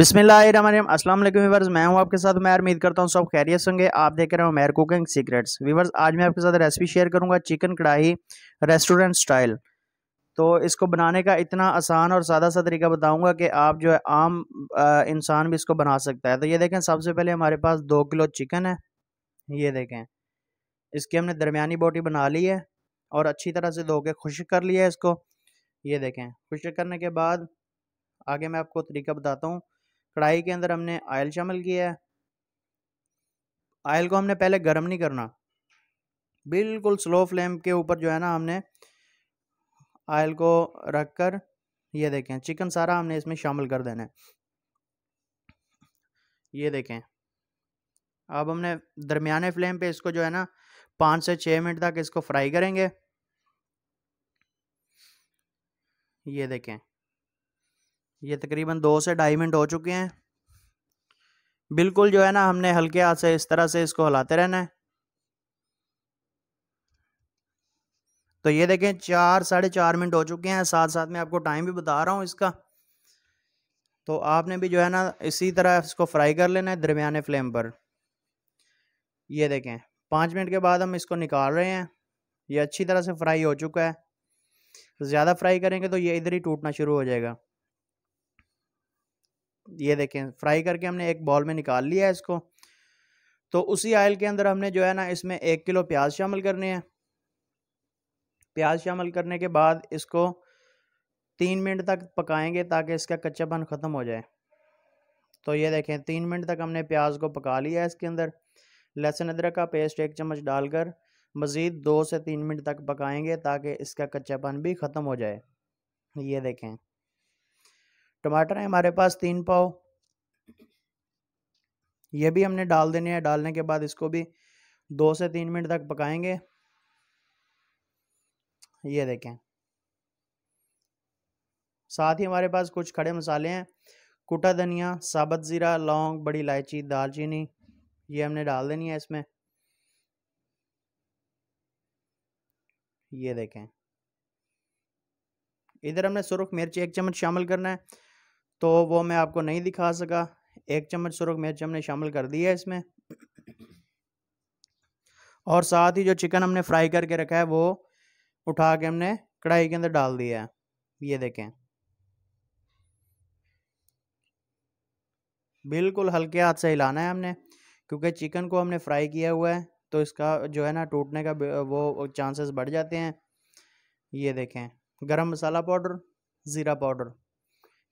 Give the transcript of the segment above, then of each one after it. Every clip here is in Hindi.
बिस्मिल्लाम अस्सलाम वालेकुम मैं हूं आपके साथ मैं उम्मीद करता हूं सब खैरियत होंगे आप देख रहे हो मैर कुकिंग सीक्रेट्स वीवर्स आज मैं आपके साथ रेसिपी शेयर करूंगा चिकन कढ़ाई रेस्टोरेंट स्टाइल तो इसको बनाने का इतना आसान और सादा सा तरीका बताऊंगा कि आप जो है आम इंसान भी इसको बना सकता है तो ये देखें सबसे पहले हमारे पास दो किलो चिकन है ये देखें इसकी हमने दरमियानी बोटी बना ली है और अच्छी तरह से धो के खुश कर लिया है इसको ये देखें खुश करने के बाद आगे मैं आपको तरीका बताता हूँ कढ़ाई के अंदर हमने आयल शामिल किया है आयल को हमने पहले गर्म नहीं करना बिल्कुल स्लो फ्लेम के ऊपर जो है ना हमने आयल को रख कर ये देखें चिकन सारा हमने इसमें शामिल कर देना है ये देखें अब हमने दरमियाने फ्लेम पे इसको जो है ना पाँच से छः मिनट तक इसको फ्राई करेंगे ये देखें ये तकरीबन दो से ढाई मिनट हो चुके हैं बिल्कुल जो है ना हमने हल्के हाथ से इस तरह से इसको हलाते रहना है तो ये देखें चार साढ़े चार मिनट हो चुके हैं साथ साथ में आपको टाइम भी बता रहा हूँ इसका तो आपने भी जो है ना इसी तरह इसको फ्राई कर लेना है दरमियाने फ्लेम पर ये देखें पाँच मिनट के बाद हम इसको निकाल रहे हैं ये अच्छी तरह से फ्राई हो चुका है ज़्यादा फ्राई करेंगे तो ये इधर ही टूटना शुरू हो जाएगा ये देखें फ्राई करके हमने एक बॉल में निकाल लिया है इसको तो उसी आयल के अंदर हमने जो है ना इसमें एक किलो प्याज शामिल करने हैं प्याज शामिल करने के बाद इसको तीन मिनट तक पकाएंगे ताकि इसका कच्चापन ख़त्म हो जाए तो ये देखें तीन मिनट तक हमने प्याज को पका लिया है इसके अंदर लहसुन अदरक का पेस्ट एक चम्मच डालकर मज़ीद दो से तीन मिनट तक पकाएंगे ताकि इसका कच्चापन भी ख़त्म हो जाए ये देखें टमाटर है हमारे पास तीन पाव ये भी हमने डाल देने हैं डालने के बाद इसको भी दो से तीन मिनट तक पकाएंगे ये देखें साथ ही हमारे पास कुछ खड़े मसाले हैं कुटा धनिया साबत ज़ीरा लौंग बड़ी इलायची दालचीनी ये हमने डाल देनी है इसमें ये देखें इधर हमने सुरख मिर्ची एक चम्मच शामिल करना है तो वो मैं आपको नहीं दिखा सका एक चम्मच सुरख मिर्च हमने शामिल कर दिया है इसमें और साथ ही जो चिकन हमने फ्राई करके रखा है वो उठा के हमने कढ़ाई के अंदर डाल दिया है ये देखें बिल्कुल हल्के हाथ से हिलाना है हमने क्योंकि चिकन को हमने फ्राई किया हुआ है तो इसका जो है ना टूटने का वो चांसेस बढ़ जाते हैं ये देखें गरम मसाला पाउडर ज़ीरा पाउडर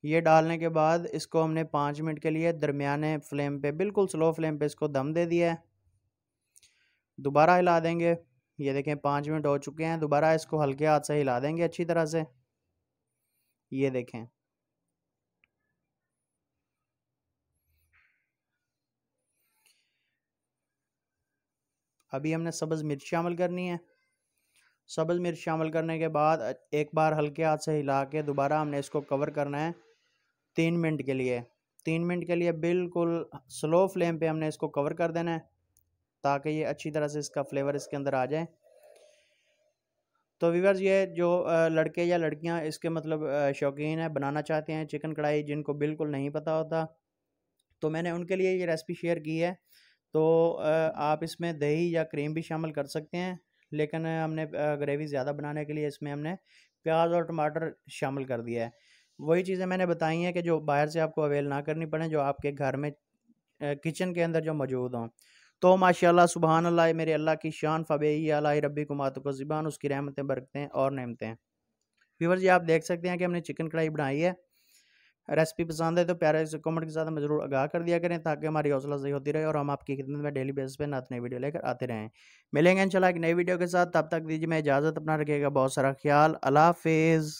ये डालने के बाद इसको हमने पाँच मिनट के लिए दरमियाने फ्लेम पे बिल्कुल स्लो फ्लेम पे इसको दम दे दिया है दोबारा हिला देंगे ये देखें पाँच मिनट हो चुके हैं दोबारा इसको हल्के हाथ से हिला देंगे अच्छी तरह से ये देखें अभी हमने सब्ज़ मिर्च शामिल करनी है सब्ज़ मिर्च शामिल करने के बाद एक बार हल्के हाथ से हिला के दोबारा हमने इसको कवर करना है तीन मिनट के लिए तीन मिनट के लिए बिल्कुल स्लो फ्लेम पे हमने इसको कवर कर देना है ताकि ये अच्छी तरह से इसका फ्लेवर इसके अंदर आ जाए तो वीवर्स ये जो लड़के या लड़कियां इसके मतलब शौकीन है बनाना चाहते हैं चिकन कढ़ाई जिनको बिल्कुल नहीं पता होता तो मैंने उनके लिए ये रेसिपी शेयर की है तो आप इसमें दही या क्रीम भी शामिल कर सकते हैं लेकिन हमने ग्रेवी ज़्यादा बनाने के लिए इसमें हमने प्याज और टमाटर शामिल कर दिया है वही चीज़ें मैंने बताई हैं कि जो बाहर से आपको अवेल ना करनी पड़े जो आपके घर में किचन के अंदर जो मौजूद हों तो माशाल्लाह सुबहान अल्लाह मेरे अल्लाह की शान फ़बेही अला रबी कुमात को ज़िबान उसकी रहमतें बरकतें और नमतें व्यूवर जी आप देख सकते हैं कि हमने चिकन कढ़ाई बनाई है रेसिपी पसंद है तो प्यारे से कमेंट के साथ हमें ज़रूर आगाह कर दिया करें ताकि हमारी हौसला सही होती रहे और हम आपकी खिदमत में डेली बेसिस पर नात नई वीडियो लेकर आते रहें मिलेंगे इंशाल्लाह एक नई वीडियो के साथ तब तक दीजिए मैं इजाज़त अपना रखिएगा बहुत सारा ख्याल अला हाफिज़